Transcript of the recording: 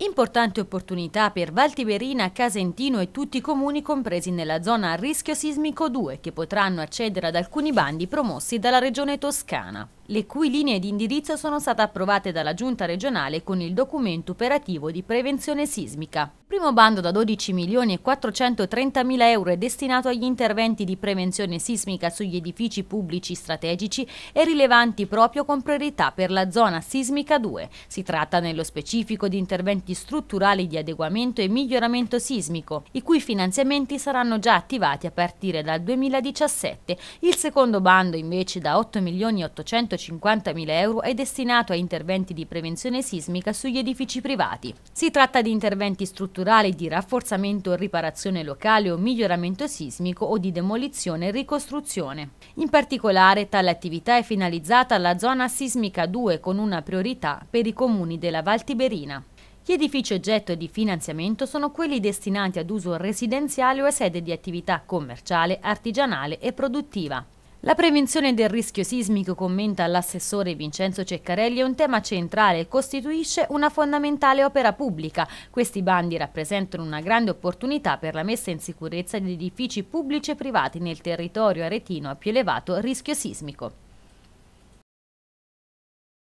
Importante opportunità per Valtiverina, Casentino e tutti i comuni compresi nella zona a rischio sismico 2 che potranno accedere ad alcuni bandi promossi dalla regione toscana, le cui linee di indirizzo sono state approvate dalla giunta regionale con il documento operativo di prevenzione sismica primo bando da 12 milioni e 430 mila euro è destinato agli interventi di prevenzione sismica sugli edifici pubblici strategici e rilevanti proprio con priorità per la zona sismica 2. Si tratta nello specifico di interventi strutturali di adeguamento e miglioramento sismico, i cui finanziamenti saranno già attivati a partire dal 2017. Il secondo bando invece da 8 milioni e 850 mila euro è destinato a interventi di prevenzione sismica sugli edifici privati. Si tratta di interventi strutturali strutturali di rafforzamento e riparazione locale o miglioramento sismico o di demolizione e ricostruzione. In particolare tale attività è finalizzata alla zona sismica 2 con una priorità per i comuni della Val Tiberina. Gli edifici oggetto di finanziamento sono quelli destinati ad uso residenziale o a sede di attività commerciale, artigianale e produttiva. La prevenzione del rischio sismico, commenta l'assessore Vincenzo Ceccarelli, è un tema centrale e costituisce una fondamentale opera pubblica. Questi bandi rappresentano una grande opportunità per la messa in sicurezza di edifici pubblici e privati nel territorio aretino a più elevato rischio sismico.